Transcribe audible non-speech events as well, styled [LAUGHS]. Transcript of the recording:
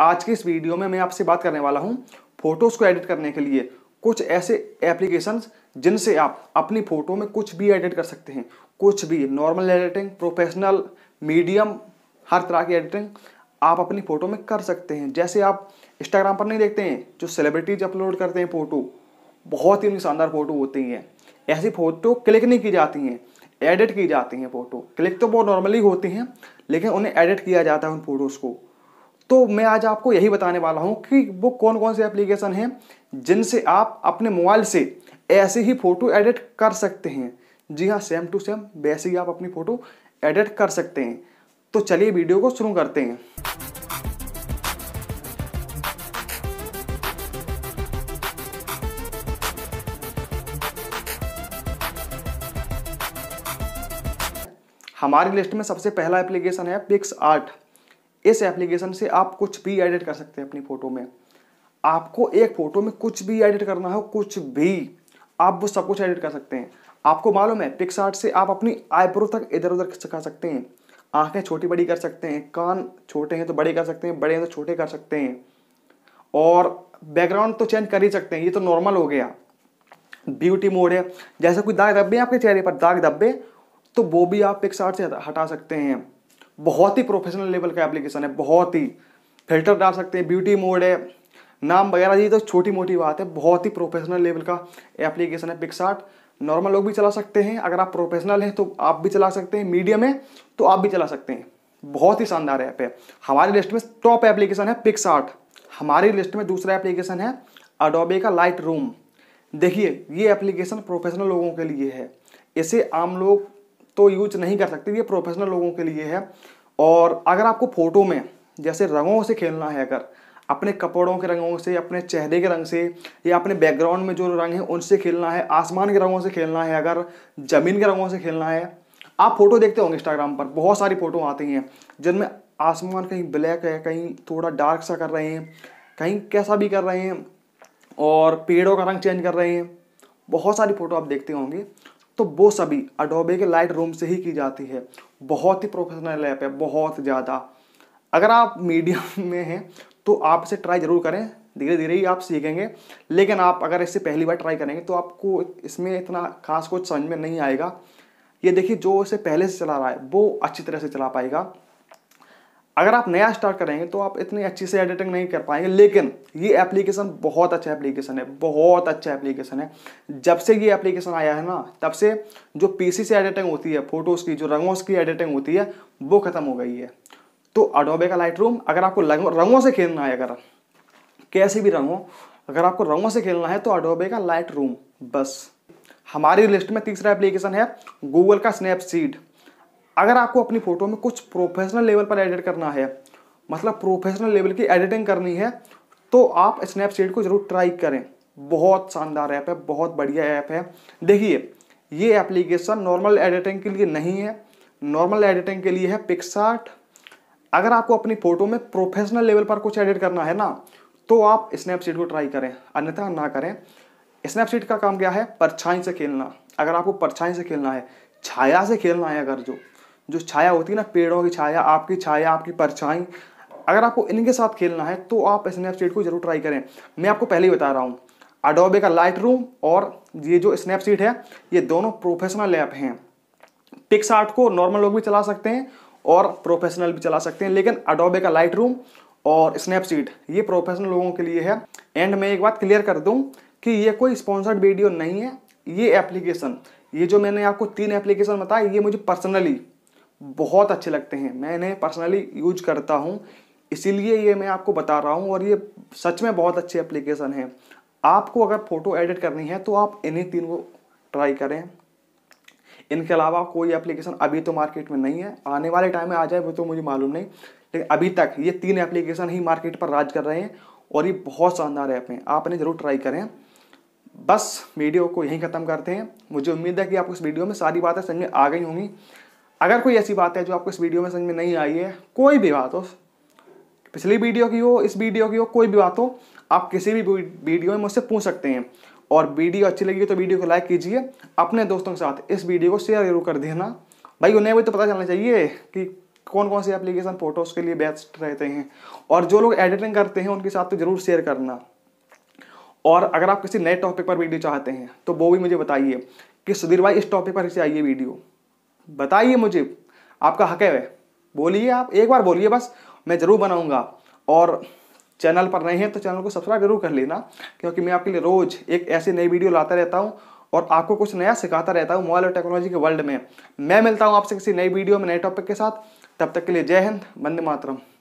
आज की इस वीडियो में मैं आपसे बात करने वाला हूँ फोटोज़ को एडिट करने के लिए कुछ ऐसे एप्लीकेशंस जिनसे आप अपनी फ़ोटो में कुछ भी एडिट कर सकते हैं कुछ भी नॉर्मल एडिटिंग प्रोफेशनल मीडियम हर तरह की एडिटिंग आप अपनी फ़ोटो में कर सकते हैं जैसे आप इंस्टाग्राम पर नहीं देखते हैं जो सेलिब्रिटीज अपलोड करते हैं फ़ोटो बहुत ही शानदार फ़ोटो होती हैं ऐसी फ़ोटो क्लिक नहीं की जाती हैं एडिट की जाती हैं फ़ोटो क्लिक तो बहुत नॉर्मली होती हैं लेकिन उन्हें एडिट किया जाता है उन फ़ोटोज़ को तो मैं आज आपको यही बताने वाला हूँ कि वो कौन कौन से एप्लीकेशन हैं जिनसे आप अपने मोबाइल से ऐसे ही फ़ोटो एडिट कर सकते हैं जी हाँ सेम टू सेम वैसे ही आप अपनी फ़ोटो एडिट कर सकते हैं तो चलिए वीडियो को शुरू करते हैं हमारी लिस्ट में सबसे पहला एप्लीकेशन है पिक्स आर्ट इस एप्लीकेशन से आप कुछ भी एडिट कर सकते हैं अपनी फ़ोटो में आपको एक फ़ोटो में कुछ भी एडिट करना हो कुछ भी आप वो सब कुछ एडिट कर सकते हैं आपको मालूम है पिक्स से आप अपनी आईब्रो तक इधर उधर सिखा सकते हैं आंखें छोटी बड़ी कर सकते हैं कान छोटे हैं तो बड़े कर सकते हैं बड़े हैं तो छोटे कर सकते हैं और बैकग्राउंड तो चेंज कर ही सकते हैं ये तो नॉर्मल हो गया ब्यूटी मोड है जैसे कोई दाग धब्बे आपके चेहरे पर दाग धब्बे तो वो भी आप पिक्सार्ट से हटा सकते हैं बहुत ही प्रोफेशनल लेवल का एप्लीकेशन है बहुत ही फिल्टर डाल सकते हैं ब्यूटी मोड है नाम वगैरह ये तो छोटी मोटी बात है बहुत ही प्रोफेशनल लेवल का एप्लीकेशन है पिक्सार्ट नॉर्मल लोग भी चला सकते हैं अगर आप प्रोफेशनल हैं तो आप भी चला सकते हैं मीडियम है तो आप भी चला सकते हैं बहुत ही शानदार ऐप है हमारी लिस्ट में टॉप एप्लीकेशन है पिक्सार्ट हमारी लिस्ट में दूसरा एप्लीकेशन है अडोबे का लाइट रूम देखिए ये एप्लीकेशन प्रोफेशनल लोगों के लिए है इसे आम लोग तो यूज नहीं कर सकते ये प्रोफेशनल लोगों के लिए है और अगर आपको फोटो में जैसे रंगों से खेलना है अगर अपने कपड़ों के रंगों से अपने चेहरे के रंग से या अपने बैकग्राउंड में जो रंग है उनसे खेलना है आसमान के रंगों से खेलना है अगर ज़मीन के रंगों से खेलना है आप फोटो देखते होंगे इंस्टाग्राम पर बहुत सारी फ़ोटो आती हैं जिनमें आसमान कहीं ब्लैक है कहीं थोड़ा डार्क सा कर रहे हैं कहीं कैसा भी कर रहे हैं और पेड़ों का रंग चेंज कर रहे हैं बहुत सारी फ़ोटो आप देखते होंगे तो वो सभी अडोबे के लाइट रूम से ही की जाती है बहुत ही प्रोफेशनल ऐप है बहुत ज़्यादा अगर आप मीडियम [LAUGHS] में हैं तो आप इसे ट्राई ज़रूर करें धीरे धीरे ही आप सीखेंगे लेकिन आप अगर इसे पहली बार ट्राई करेंगे तो आपको इसमें इतना खास कुछ समझ में नहीं आएगा ये देखिए जो इसे पहले से चला रहा है वो अच्छी तरह से चला पाएगा अगर आप नया स्टार्ट करेंगे तो आप इतनी अच्छी से एडिटिंग नहीं कर पाएंगे लेकिन ये एप्लीकेशन बहुत अच्छा एप्लीकेशन है बहुत अच्छा एप्लीकेशन है जब से ये एप्लीकेशन आया है ना तब से जो पीसी से एडिटिंग होती है फोटोज़ की जो रंगों की एडिटिंग होती है वो ख़त्म हो गई है तो अडोबे का लाइट रूम अगर आपको रंगों से खेलना है अगर कैसे भी रंगों अगर आपको रंगों से खेलना है तो अडोबे का लाइट रूम बस हमारी लिस्ट में तीसरा एप्लीकेशन है गूगल का स्नैपसीड अगर आपको अपनी फ़ोटो में कुछ प्रोफेशनल लेवल पर एडिट करना है मतलब प्रोफेशनल लेवल की एडिटिंग करनी है तो आप स्नैपसीड को ज़रूर ट्राई करें बहुत शानदार ऐप है बहुत बढ़िया ऐप है देखिए ये एप्लीकेशन नॉर्मल एडिटिंग के लिए नहीं है नॉर्मल एडिटिंग के लिए है पिक्सार्ट अगर आपको अपनी फ़ोटो में प्रोफेशनल लेवल पर कुछ एडिट करना है ना तो आप स्नैपसीड को ट्राई करें अन्यथा ना करें स्नैपसीड का काम क्या है परछाई से खेलना अगर आपको परछाई से खेलना है छाया से खेलना है अगर जो जो छाया होती है ना पेड़ों की छाया आपकी छाया आपकी परछाई अगर आपको इनके साथ खेलना है तो आप स्नैपचीट को जरूर ट्राई करें मैं आपको पहले ही बता रहा हूँ अडोबे का लाइट रूम और ये जो स्नैपसीट है ये दोनों प्रोफेशनल ऐप हैं पिक्स आर्ट को नॉर्मल लोग भी चला सकते हैं और प्रोफेशनल भी चला सकते हैं लेकिन अडोबे का लाइट रूम और स्नैपसीट ये प्रोफेशनल लोगों के लिए है एंड मैं एक बात क्लियर कर दूँ कि ये कोई स्पॉन्सर्ड वीडियो नहीं है ये एप्लीकेशन ये जो मैंने आपको तीन एप्लीकेशन बताया ये मुझे पर्सनली बहुत अच्छे लगते हैं मैं इन्हें पर्सनली यूज करता हूँ इसीलिए ये मैं आपको बता रहा हूँ और ये सच में बहुत अच्छे एप्लीकेशन है आपको अगर फ़ोटो एडिट करनी है तो आप इन्हीं तीन को ट्राई करें इनके अलावा कोई एप्लीकेशन अभी तो मार्केट में नहीं है आने वाले टाइम में आ जाए वो तो मुझे मालूम नहीं लेकिन अभी तक ये तीन एप्लीकेशन ही मार्केट पर राज कर रहे हैं और ये बहुत शानदार ऐप हैं आप इन्हें ज़रूर ट्राई करें बस वीडियो को यहीं ख़त्म करते हैं मुझे उम्मीद है कि आपको इस वीडियो में सारी बातें समझ में आ गई होंगी अगर कोई ऐसी बात है जो आपको इस वीडियो में समझ में नहीं आई है कोई भी बात हो पिछली वीडियो की हो इस वीडियो की हो कोई भी बात हो आप किसी भी वीडियो में मुझसे पूछ सकते हैं और वीडियो अच्छी लगी तो वीडियो को लाइक कीजिए अपने दोस्तों के साथ इस वीडियो को शेयर जरूर कर देना भाई उन्हें भी तो पता चलना चाहिए कि कौन कौन से एप्लीकेशन फोटोज़ के लिए बेस्ट रहते हैं और जो लोग एडिटिंग करते हैं उनके साथ तो ज़रूर शेयर करना और अगर आप किसी नए टॉपिक पर वीडियो चाहते हैं तो वो भी मुझे बताइए कि सुधीर भाई इस टॉपिक पर चाहिए वीडियो बताइए मुझे आपका हक है बोलिए आप एक बार बोलिए बस मैं ज़रूर बनाऊंगा और चैनल पर नए हैं तो चैनल को सब्सक्राइब जरूर कर लेना क्योंकि मैं आपके लिए रोज़ एक ऐसी नई वीडियो लाता रहता हूँ और आपको कुछ नया सिखाता रहता हूँ मोबाइल और टेक्नोलॉजी के वर्ल्ड में मैं मिलता हूँ आपसे किसी नई वीडियो में नए टॉपिक के साथ तब तक के लिए जय हिंद वंदे मातरम